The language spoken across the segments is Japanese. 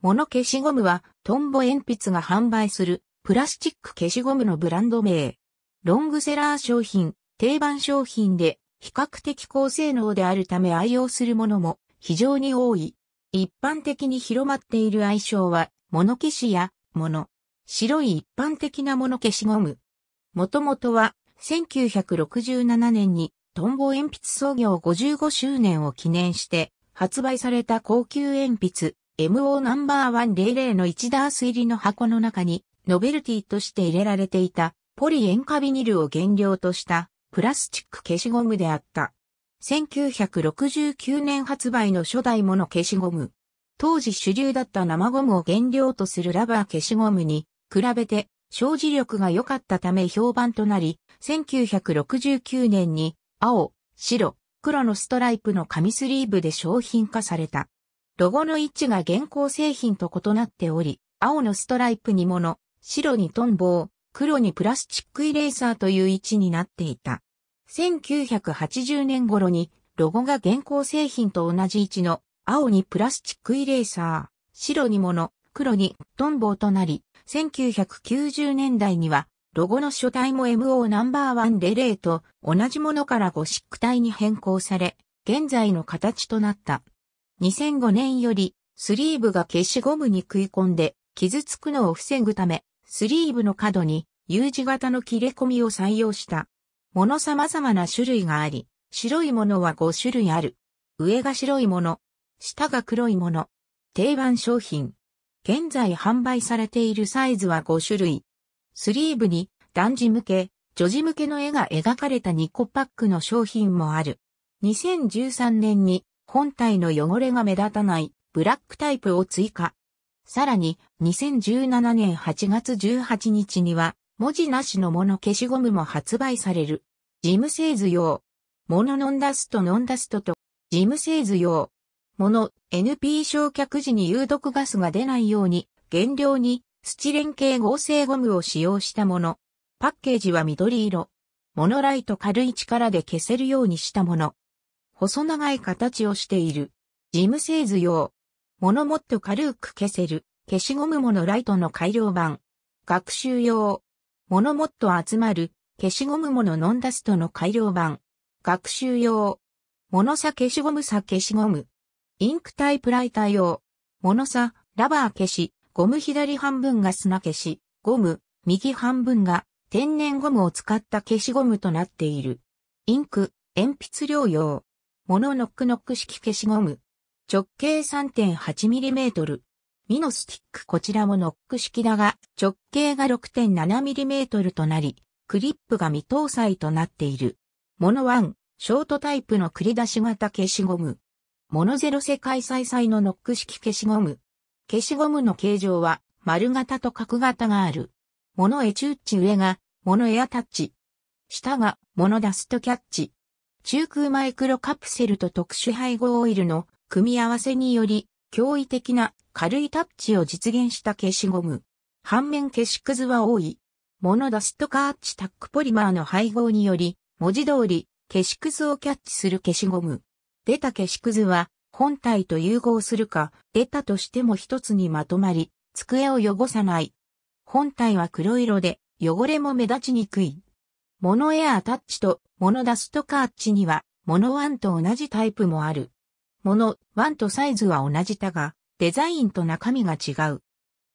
物消しゴムは、トンボ鉛筆が販売する、プラスチック消しゴムのブランド名。ロングセラー商品、定番商品で、比較的高性能であるため愛用するものも非常に多い。一般的に広まっている愛称は、物消しや、物。白い一般的な物消しゴム。もともとは、1967年に、トンボ鉛筆創業55周年を記念して、発売された高級鉛筆、MO ナンバー100の1ダース入りの箱の中に、ノベルティとして入れられていた、ポリ塩化ビニルを原料とした、プラスチック消しゴムであった。1969年発売の初代もの消しゴム。当時主流だった生ゴムを原料とするラバー消しゴムに比べて生じ力が良かったため評判となり、1969年に青、白、黒のストライプの紙スリーブで商品化された。ロゴの位置が現行製品と異なっており、青のストライプに物、白にトンボを、黒にプラスチックイレーサーという位置になっていた。1980年頃に、ロゴが現行製品と同じ位置の、青にプラスチックイレーサー、白にもの、黒にトンボとなり、1990年代には、ロゴの書体も MO ナンバーワンレレーと同じものからゴシック体に変更され、現在の形となった。2005年より、スリーブが消しゴムに食い込んで、傷つくのを防ぐため、スリーブの角に U 字型の切れ込みを採用した。もの様々な種類があり、白いものは5種類ある。上が白いもの、下が黒いもの。定番商品。現在販売されているサイズは5種類。スリーブに男児向け、女児向けの絵が描かれた2個パックの商品もある。2013年に本体の汚れが目立たないブラックタイプを追加。さらに、2017年8月18日には、文字なしのもの消しゴムも発売される。ジム製図用。モノノンダストノンダストと、ジム製図用。モノ、NP 焼却時に有毒ガスが出ないように、原料に、スチレン系合成ゴムを使用したもの。パッケージは緑色。モノライト軽い力で消せるようにしたもの。細長い形をしている。事務製図用。物もっと軽く消せる、消しゴムものライトの改良版。学習用。ものもっと集まる、消しゴムものノンダストの改良版。学習用。物差消しゴムさ消しゴム。インクタイプライター用。物差、ラバー消し、ゴム左半分が砂消し、ゴム、右半分が天然ゴムを使った消しゴムとなっている。インク、鉛筆量用。モノノックノック式消しゴム。直径 3.8mm。ミノスティックこちらもノック式だが、直径が 6.7mm となり、クリップが未搭載となっている。モノ1、ショートタイプの繰り出し型消しゴム。モノゼロ世界最最のノック式消しゴム。消しゴムの形状は、丸型と角型がある。モノエチュッチ上が、モノエアタッチ。下が、モノダストキャッチ。中空マイクロカプセルと特殊配合オイルの組み合わせにより、驚異的な軽いタッチを実現した消しゴム。反面消しくずは多い。モノダストカーチタックポリマーの配合により、文字通り消しくずをキャッチする消しゴム。出た消しくずは本体と融合するか、出たとしても一つにまとまり、机を汚さない。本体は黒色で汚れも目立ちにくい。モノエアタッチとモノダストカーチには、モノワンと同じタイプもある。モノワンとサイズは同じだが、デザインと中身が違う。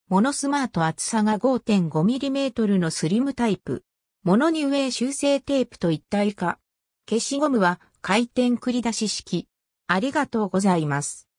モノスマート厚さが 5.5mm のスリムタイプ。モノニュエー修正テープと一体化。消しゴムは回転繰り出し式。ありがとうございます。